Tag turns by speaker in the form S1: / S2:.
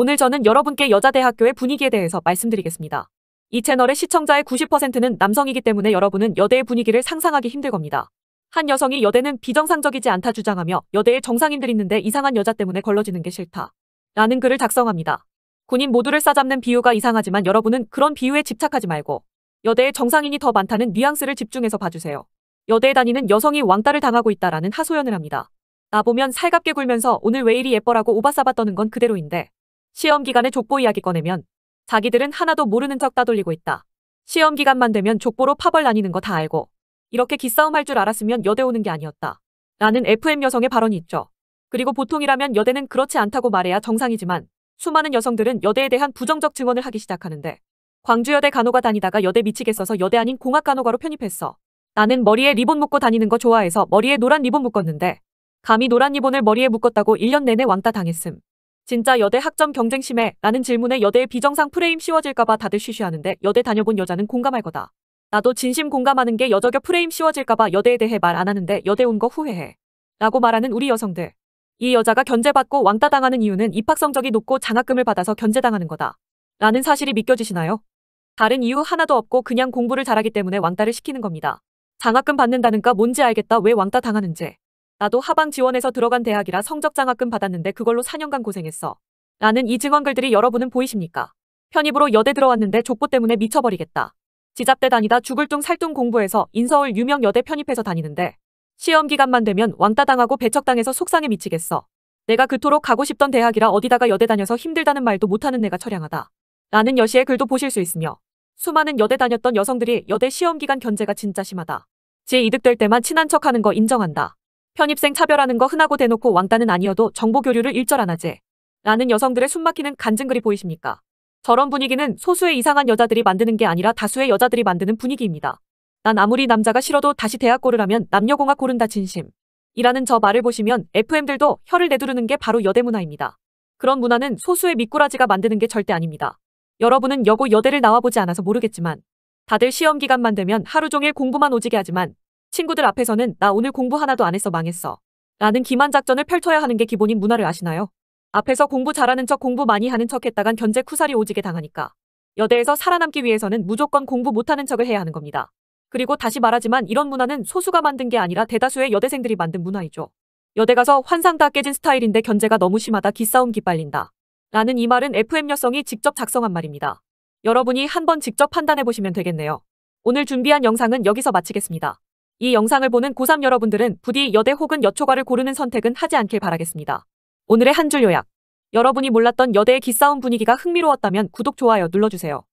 S1: 오늘 저는 여러분께 여자대학교의 분위기에 대해서 말씀드리겠습니다. 이 채널의 시청자의 90%는 남성이기 때문에 여러분은 여대의 분위기를 상상하기 힘들 겁니다. 한 여성이 여대는 비정상적이지 않다 주장하며 여대에 정상인들 있는데 이상한 여자 때문에 걸러지는 게 싫다. 라는 글을 작성합니다. 군인 모두를 싸잡는 비유가 이상하지만 여러분은 그런 비유에 집착하지 말고 여대에 정상인이 더 많다는 뉘앙스를 집중해서 봐주세요. 여대에 다니는 여성이 왕따를 당하고 있다라는 하소연을 합니다. 나보면 살갑게 굴면서 오늘 왜 이리 예뻐라고 오바싸바 떠는 건 그대로인데 시험 기간에 족보 이야기 꺼내면 자기들은 하나도 모르는 척 따돌리고 있다. 시험 기간만 되면 족보로 파벌 나뉘는 거 다 알고 이렇게 기싸움 할 줄 알았으면 여대 오는 게 아니었다. 라는 FM 여성의 발언이 있죠. 그리고 보통이라면 여대는 그렇지 않다고 말해야 정상이지만 수많은 여성들은 여대에 대한 부정적 증언을 하기 시작하는데 광주여대 간호가 다니다가 여대 미치겠어서 여대 아닌 공학 간호가로 편입했어. 나는 머리에 리본 묶고 다니는 거 좋아해서 머리에 노란 리본 묶었는데 감히 노란 리본을 머리에 묶었다고 1년 내내 왕따 당했음. 진짜 여대 학점 경쟁 심해 라는 질문에 여대의 비정상 프레임 씌워질까봐 다들 쉬쉬하는데 여대 다녀본 여자는 공감할 거다. 나도 진심 공감하는 게 여저격 프레임 씌워질까봐 여대에 대해 말 안 하는데 여대 온 거 후회해. 라고 말하는 우리 여성들. 이 여자가 견제받고 왕따 당하는 이유는 입학 성적이 높고 장학금을 받아서 견제당하는 거다. 라는 사실이 믿겨지시나요? 다른 이유 하나도 없고 그냥 공부를 잘하기 때문에 왕따를 시키는 겁니다. 장학금 받는다는가 뭔지 알겠다 왜 왕따 당하는지. 나도 하방 지원해서 들어간 대학이라 성적 장학금 받았는데 그걸로 4년간 고생했어. 라는 이 증언글들이 여러분은 보이십니까? 편입으로 여대 들어왔는데 족보 때문에 미쳐버리겠다. 지잡대 다니다 죽을 둥 살 둥 공부해서 인서울 유명 여대 편입해서 다니는데 시험 기간만 되면 왕따 당하고 배척당해서 속상해 미치겠어. 내가 그토록 가고 싶던 대학이라 어디다가 여대 다녀서 힘들다는 말도 못하는 내가 처량하다. 라는 여시의 글도 보실 수 있으며 수많은 여대 다녔던 여성들이 여대 시험 기간 견제가 진짜 심하다. 제 이득될 때만 친한 척하는 거 인정한다. 편입생 차별하는 거 흔하고 대놓고 왕따는 아니어도 정보 교류를 일절 안 하지. 라는 여성들의 숨막히는 간증 글이 보이십니까? 저런 분위기는 소수의 이상한 여자들이 만드는 게 아니라 다수의 여자들이 만드는 분위기입니다. 난 아무리 남자가 싫어도 다시 대학 고르라면 남녀공학 고른다 진심. 이라는 저 말을 보시면 FM들도 혀를 내두르는 게 바로 여대 문화입니다. 그런 문화는 소수의 미꾸라지가 만드는 게 절대 아닙니다. 여러분은 여고 여대를 나와보지 않아서 모르겠지만 다들 시험 기간만 되면 하루 종일 공부만 오지게 하지만 친구들 앞에서는 나 오늘 공부 하나도 안 했어 망했어. 라는 기만 작전을 펼쳐야 하는 게 기본인 문화를 아시나요? 앞에서 공부 잘하는 척 공부 많이 하는 척 했다간 견제 쿠사리 오지게 당하니까. 여대에서 살아남기 위해서는 무조건 공부 못하는 척을 해야 하는 겁니다. 그리고 다시 말하지만 이런 문화는 소수가 만든 게 아니라 대다수의 여대생들이 만든 문화이죠. 여대 가서 환상 다 깨진 스타일인데 견제가 너무 심하다 기싸움 기빨린다. 라는 이 말은 FM 여성이 직접 작성한 말입니다. 여러분이 한번 직접 판단해 보시면 되겠네요. 오늘 준비한 영상은 여기서 마치겠습니다. 이 영상을 보는 고3 여러분들은 부디 여대 혹은 여초과를 고르는 선택은 하지 않길 바라겠습니다. 오늘의 한 줄 요약. 여러분이 몰랐던 여대의 기싸움 분위기가 흥미로웠다면 구독, 좋아요 눌러주세요.